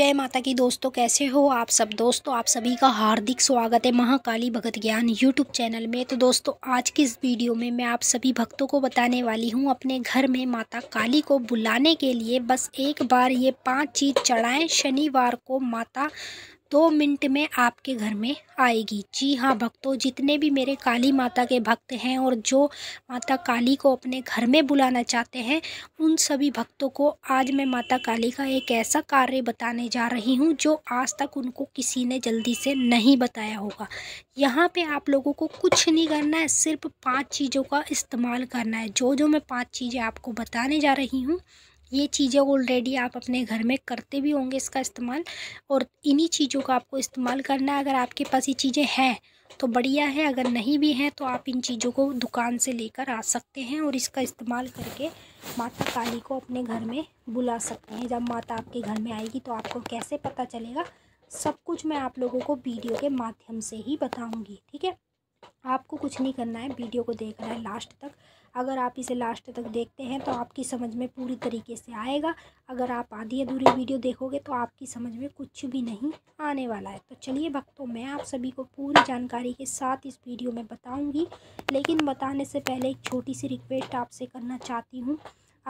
जय माता की दोस्तों कैसे हो आप सब दोस्तों आप सभी का हार्दिक स्वागत है महाकाली भगत ज्ञान यूट्यूब चैनल में तो दोस्तों आज की इस वीडियो में मैं आप सभी भक्तों को बताने वाली हूँ अपने घर में माता काली को बुलाने के लिए बस एक बार ये पांच चीज़ चढ़ाएं शनिवार को माता दो मिनट में आपके घर में आएगी जी हाँ भक्तों जितने भी मेरे काली माता के भक्त हैं और जो माता काली को अपने घर में बुलाना चाहते हैं उन सभी भक्तों को आज मैं माता काली का एक ऐसा कार्य बताने जा रही हूँ जो आज तक उनको किसी ने जल्दी से नहीं बताया होगा यहाँ पे आप लोगों को कुछ नहीं करना है सिर्फ पाँच चीज़ों का इस्तेमाल करना है जो जो मैं पाँच चीज़ें आपको बताने जा रही हूँ ये चीज़ें ऑलरेडी आप अपने घर में करते भी होंगे इसका इस्तेमाल और इन्हीं चीज़ों का आपको इस्तेमाल करना है अगर आपके पास ये चीज़ें हैं तो बढ़िया है अगर नहीं भी हैं तो आप इन चीज़ों को दुकान से लेकर आ सकते हैं और इसका इस्तेमाल करके माता काली को अपने घर में बुला सकते हैं जब माता आपके घर में आएगी तो आपको कैसे पता चलेगा सब कुछ मैं आप लोगों को वीडियो के माध्यम से ही बताऊँगी ठीक है आपको कुछ नहीं करना है वीडियो को देखना है लास्ट तक अगर आप इसे लास्ट तक देखते हैं तो आपकी समझ में पूरी तरीके से आएगा अगर आप आधी अधूरी वीडियो देखोगे तो आपकी समझ में कुछ भी नहीं आने वाला है तो चलिए भक्तों मैं आप सभी को पूरी जानकारी के साथ इस वीडियो में बताऊँगी लेकिन बताने से पहले एक छोटी सी रिक्वेस्ट आपसे करना चाहती हूँ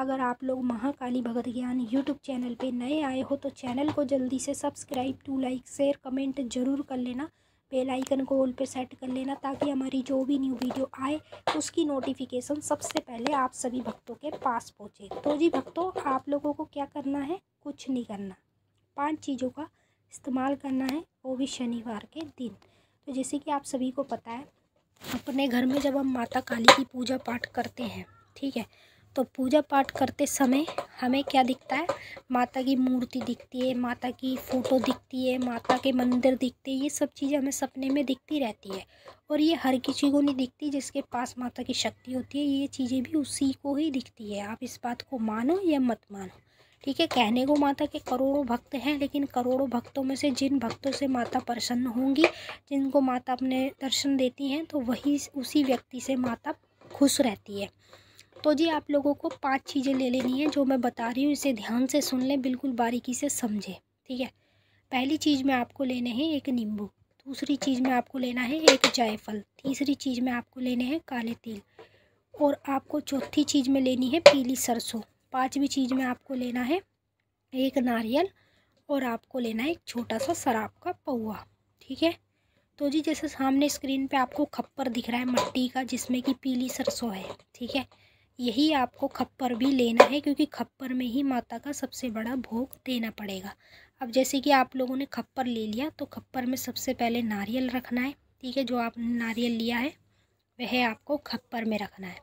अगर आप लोग महाकाली भगत ज्ञान यूट्यूब चैनल पे नए आए हो तो चैनल को जल्दी से subscribe to like share comment जरूर कर लेना बेल आइकन को ऑल पे सेट कर लेना ताकि हमारी जो भी न्यू वीडियो आए उसकी नोटिफिकेशन सबसे पहले आप सभी भक्तों के पास पहुँचे तो जी भक्तों आप लोगों को क्या करना है कुछ नहीं करना पांच चीज़ों का इस्तेमाल करना है वो भी शनिवार के दिन तो जैसे कि आप सभी को पता है अपने घर में जब हम माता काली की पूजा पाठ करते हैं ठीक है तो पूजा पाठ करते समय हमें क्या दिखता है माता की मूर्ति दिखती है माता की फ़ोटो दिखती है माता के मंदिर दिखते हैं ये सब चीज़ें हमें सपने में दिखती रहती है और ये हर किसी को नहीं दिखती जिसके पास माता की शक्ति होती है ये चीज़ें भी उसी को ही दिखती है आप इस बात को मानो या मत मानो ठीक है कहने को माता के करोड़ों भक्त हैं लेकिन करोड़ों भक्तों में से जिन भक्तों से माता प्रसन्न होंगी जिनको माता अपने दर्शन देती हैं तो वही उसी व्यक्ति से माता खुश रहती है तो जी आप लोगों को पांच चीज़ें ले लेनी है जो मैं बता रही हूँ इसे ध्यान से सुन लें बिल्कुल बारीकी से समझें ठीक है पहली चीज़ में आपको लेने हैं एक नींबू दूसरी चीज़ में आपको लेना है एक जायफल तीसरी चीज़ में आपको लेने हैं काले तिल और आपको चौथी चीज़ में लेनी है पीली सरसों पाँचवीं चीज़ में आपको लेना है एक नारियल और आपको लेना है एक छोटा सा शराब का पौआ ठीक है तो जी जैसे सामने स्क्रीन पे आपको खप्पर दिख रहा है मट्टी का जिसमें कि पीली सरसों है ठीक है यही आपको खप्पर भी लेना है क्योंकि खप्पर में ही माता का सबसे बड़ा भोग देना पड़ेगा अब जैसे कि आप लोगों ने खप्पर ले लिया तो खप्पर में सबसे पहले नारियल रखना है ठीक है जो आपने नारियल लिया है वह आपको खप्पर में रखना है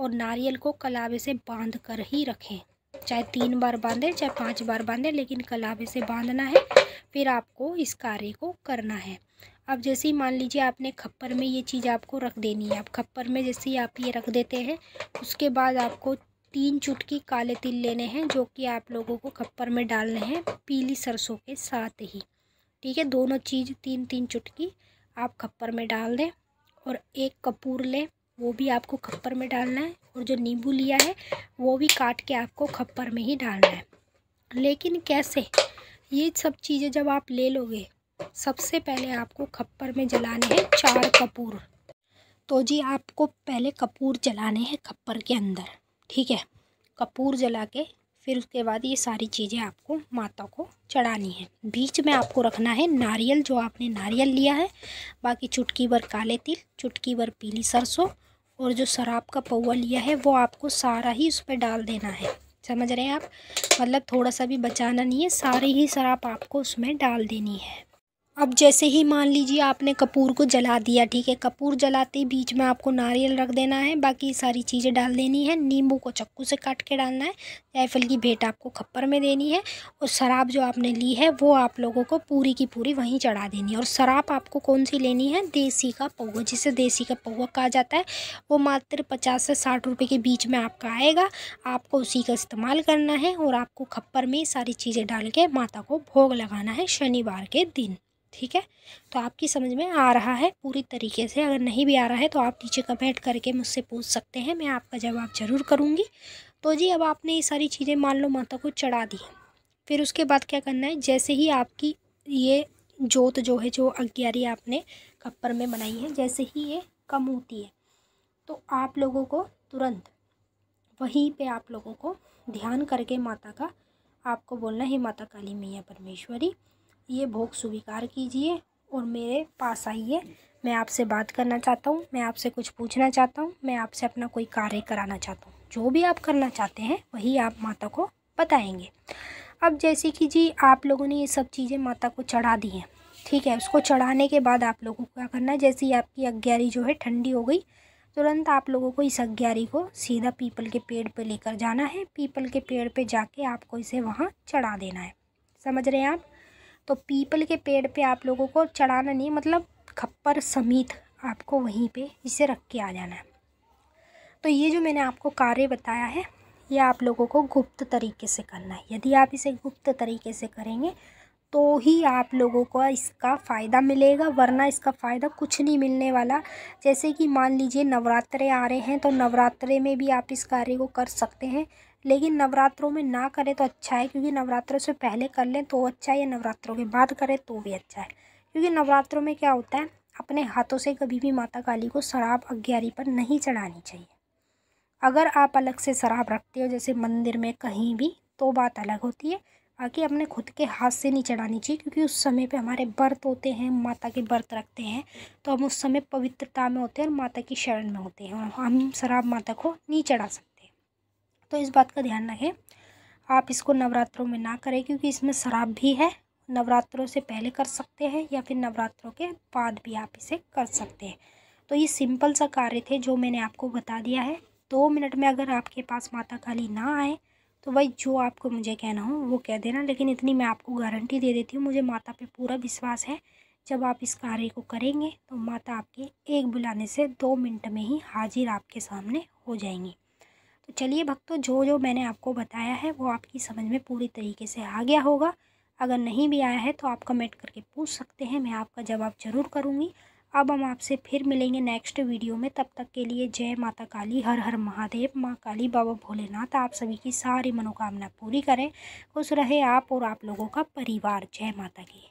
और नारियल को कलावे से बांध कर ही रखें चाहे तीन बार बांधें चाहे पांच बार बांधें लेकिन कलावे से बांधना है फिर आपको इस कार्य को करना है अब जैसे ही मान लीजिए आपने खप्पर में ये चीज़ आपको रख देनी है आप खप्पर में जैसे ही आप ये रख देते हैं उसके बाद आपको तीन चुटकी काले तिल लेने हैं जो कि आप लोगों को खप्पर में डालने हैं पीली सरसों के साथ ही ठीक है दोनों चीज़ तीन तीन चुटकी आप खप्पर में डाल दें और एक कपूर लें वो भी आपको खप्पर में डालना है और जो नींबू लिया है वो भी काट के आपको खप्पर में ही डालना है लेकिन कैसे ये सब चीज़ें जब आप ले लोगे सबसे पहले आपको खप्पर में जलाने हैं चार कपूर तो जी आपको पहले कपूर जलाने हैं खप्पर के अंदर ठीक है कपूर जला के फिर उसके बाद ये सारी चीज़ें आपको माता को चढ़ानी है बीच में आपको रखना है नारियल जो आपने नारियल लिया है बाकी चुटकी भर काले तिल चुटकी भर पीली सरसों और जो शराब का पौवा लिया है वो आपको सारा ही उस पर डाल देना है समझ रहे हैं आप मतलब थोड़ा सा भी बचाना नहीं है सारी ही शराब आपको उसमें डाल देनी है अब जैसे ही मान लीजिए आपने कपूर को जला दिया ठीक है कपूर जलाते ही बीच में आपको नारियल रख देना है बाकी सारी चीज़ें डाल देनी है नींबू को चक्कू से काट के डालना है जायफल की भेंट आपको खप्पर में देनी है और शराब जो आपने ली है वो आप लोगों को पूरी की पूरी वहीं चढ़ा देनी है और शराब आपको कौन सी लेनी है देसी का पौवा जिसे देसी का पौवा कहा जाता है वो मात्र पचास से साठ रुपये के बीच में आपका आएगा आपको उसी का इस्तेमाल करना है और आपको खप्पर में सारी चीज़ें डाल के माता को भोग लगाना है शनिवार के दिन ठीक है तो आपकी समझ में आ रहा है पूरी तरीके से अगर नहीं भी आ रहा है तो आप नीचे कमेंट करके मुझसे पूछ सकते हैं मैं आपका जवाब ज़रूर करूँगी तो जी अब आपने ये सारी चीज़ें मान लो माता को चढ़ा दी फिर उसके बाद क्या करना है जैसे ही आपकी ये जोत जो है जो अग्ञारी आपने कप्पर में बनाई है जैसे ही ये कम होती है तो आप लोगों को तुरंत वहीं पे आप लोगों को ध्यान करके माता का आपको बोलना है माता काली मैया परमेश्वरी ये भोग स्वीकार कीजिए और मेरे पास आइए मैं आपसे बात करना चाहता हूँ मैं आपसे कुछ पूछना चाहता हूँ मैं आपसे अपना कोई कार्य कराना चाहता हूँ जो भी आप करना चाहते हैं वही आप माता को बताएंगे अब जैसे कि जी आप लोगों ने ये सब चीज़ें माता को चढ़ा दी हैं ठीक है उसको चढ़ाने के बाद आप लोगों को क्या करना है जैसे ही आपकी अग्ञारी जो है ठंडी हो गई तुरंत आप लोगों को इस अग्ञारी को सीधा पीपल के पेड़ पर लेकर जाना है पीपल के पेड़ पे जाके आपको इसे वहाँ चढ़ा देना है समझ रहे हैं आप तो पीपल के पेड़ पे आप लोगों को चढ़ाना नहीं मतलब खप्पर समीत आपको वहीं पे इसे रख के आ जाना है तो ये जो मैंने आपको कार्य बताया है ये आप लोगों को गुप्त तरीके से करना है यदि आप इसे गुप्त तरीके से करेंगे तो ही आप लोगों को इसका फ़ायदा मिलेगा वरना इसका फ़ायदा कुछ नहीं मिलने वाला जैसे कि मान लीजिए नवरात्रे आ रहे हैं तो नवरात्रे में भी आप इस कार्य को कर सकते हैं लेकिन नवरात्रों में ना करें तो अच्छा है क्योंकि नवरात्रों से पहले कर लें तो अच्छा है या नवरात्रों के बाद करें तो भी अच्छा है क्योंकि नवरात्रों में क्या होता है अपने हाथों से कभी भी माता काली को शराब अग्ञारी पर नहीं चढ़ानी चाहिए अगर आप अलग से शराब रखते हो जैसे मंदिर में कहीं भी तो बात अलग होती है बाकी अपने खुद के हाथ से नहीं चढ़ानी चाहिए क्योंकि उस समय पे हमारे व्रत होते हैं माता के व्रत रखते हैं तो हम उस समय पवित्रता में होते हैं और माता की शरण में होते हैं और हम शराब माता को नहीं चढ़ा सकते तो इस बात का ध्यान रखें आप इसको नवरात्रों में ना करें क्योंकि इसमें शराब भी है नवरात्रों से पहले कर सकते हैं या फिर नवरात्रों के बाद भी आप इसे कर सकते हैं तो ये सिंपल सा कार्य थे जो मैंने आपको बता दिया है दो मिनट में अगर आपके पास माता काली ना आए तो भाई जो आपको मुझे कहना हो वो कह देना लेकिन इतनी मैं आपको गारंटी दे देती हूँ मुझे माता पे पूरा विश्वास है जब आप इस कार्य को करेंगे तो माता आपके एक बुलाने से दो मिनट में ही हाजिर आपके सामने हो जाएंगी तो चलिए भक्तों जो जो मैंने आपको बताया है वो आपकी समझ में पूरी तरीके से आ गया होगा अगर नहीं भी आया है तो आप कमेंट करके पूछ सकते हैं मैं आपका जवाब ज़रूर करूँगी अब हम आपसे फिर मिलेंगे नेक्स्ट वीडियो में तब तक के लिए जय माता काली हर हर महादेव माँ काली बाबा भोलेनाथ आप सभी की सारी मनोकामना पूरी करें खुश रहे आप और आप लोगों का परिवार जय माता की